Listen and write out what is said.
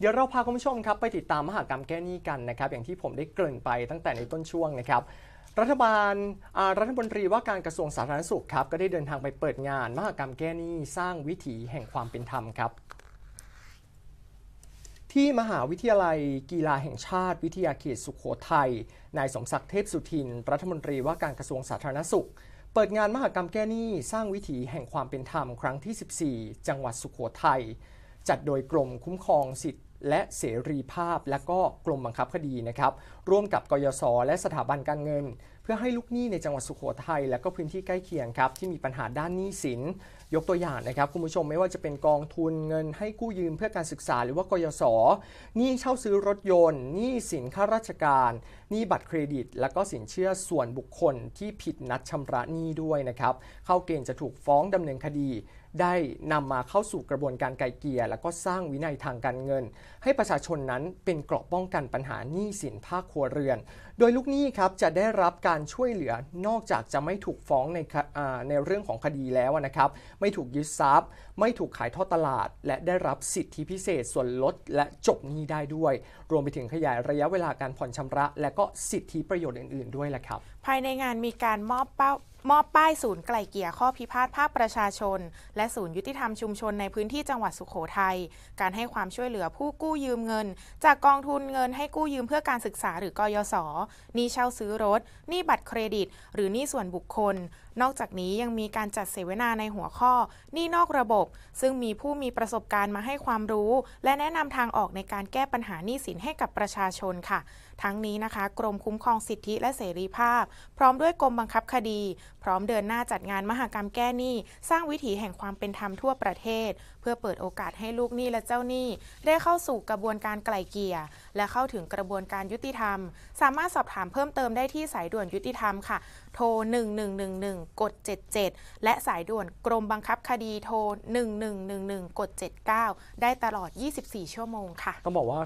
เดี๋ยวเราพาคุณผู้ชมครับไปติดตามมหากรรมแก้หนี้กันนะครับอย่างที่ผมได้เกริ่นไปตั้งแต่ในต้นช่วงนะครับ รัฐบาลรัฐมนตรีว่าการกระทรวงสาธารณสุขครับก็ได้เดินทางไปเปิดงานมหากรรมแก้หนี้สร้างวิถีแห่งความเป็นธรรมครับที่มหาวิทยาลัยกีฬาแห่งชาติ วิทยาเขตสุขโขทัยนายสมศักดิ์เทพสุทิน รัฐมนตรีว่าการกระทรวงสาธารณสุข เปิดงานมหกรรมแก้หนี้สร้างวิถีแห่งความเป็นธรรม ครั้งที่ 14จังหวัดสุขโขทัยจัดโดยกรมคุ้มครองสิทธิและเสรีภาพและก็กรมบังคับคดีนะครับร่วมกับกยศและสถาบันการเงิน เพื่อให้ลูกหนี้ในจังหวัดสุโขทัยและก็พื้นที่ใกล้เคียงครับที่มีปัญหาด้านหนี้สินยกตัวอย่างนะครับคุณผู้ชมไม่ว่าจะเป็นกองทุนเงินให้กู้ยืม เพื่อการศึกษาหรือว่ากยศหนี้เช่าซื้อรถยนต์หนี้สินข้าราชการหนี้บัตรเครดิต และก็สินเชื่อส่วนบุคคลที่ผิดนัดชำระหนี้ด้วยนะครับเข้าเกณฑ์จะถูกฟ้องดำเนินคดีได้นำมาเข้าสู่กระบวนการไกลเกลี่ยแล้วก็สร้างวินัยทางการเงิน ให้ประชาชนนั้นเป็นเกราะป้องกันปัญหาหนี้สินภาคครัวเรือน โดยลูกหนี้ครับจะได้รับการช่วยเหลือนอกจากจะไม่ถูกฟ้องในในเรื่องของคดีแล้วนะครับไม่ถูกยึดทรัพย์ ไม่ถูกขายทอดตลาด และได้รับสิทธิพิเศษส่วนลดและจบหนี้ได้ด้วย รวมไปถึงขยายระยะเวลาการผ่อนชำระ และก็สิทธิประโยชน์อื่นๆ ด้วยแหละครับ ภายในงานมีการมอบเป้ามอบป้ายศูนย์ไกลเกี่ยข้อพิพาทภาคประชาชน และศูนย์ยุติธรรมชุมชนในพื้นที่จังหวัดสุขโขทยัย การให้ความช่วยเหลือผู้กู้ยืมเงิน จากกองทุนเงินให้กู้ยืมเพื่อการศึกษาหรือกยศหนี้เช่าซื้อรถหนี้บัตรเครดิต หรือหนี้ส่วนบุคคลนอกจากนี้ยังมีการจัดเสวนาในหัวข้อ นี่นอกระบบ ซึ่งมีผู้มีประสบการณ์มาให้ความรู้ และแนะนำทางออกในการแก้ปัญหานี้สินให้กับประชาชนค่ะ ทั้งนี้นะคะกรมคุ้มครองสิทธิและเสรีภาพ พร้อมด้วยกรมบังคับคดี พร้อมเดินหน้าจัดงานมหกรรมแก้หนี้สร้างวิถีแห่งความเป็นธรรมทั่วประเทศ เพื่อเปิดโอกาสให้ลูกหนี้และเจ้าหนี้ ได้เข้าสู่กระบวนการไกล่เกลี่ย และเข้าถึงกระบวนการยุติธรรม สามารถสอบถามเพิ่มเติมได้ที่สายด่วนยุติธรรมค่ะโทร1111กด 77 และสายด่วนกรมบังคับคดีโทร1111กด79 ได้ตลอด 24 ชั่วโมงค่ะต้องบอกว่า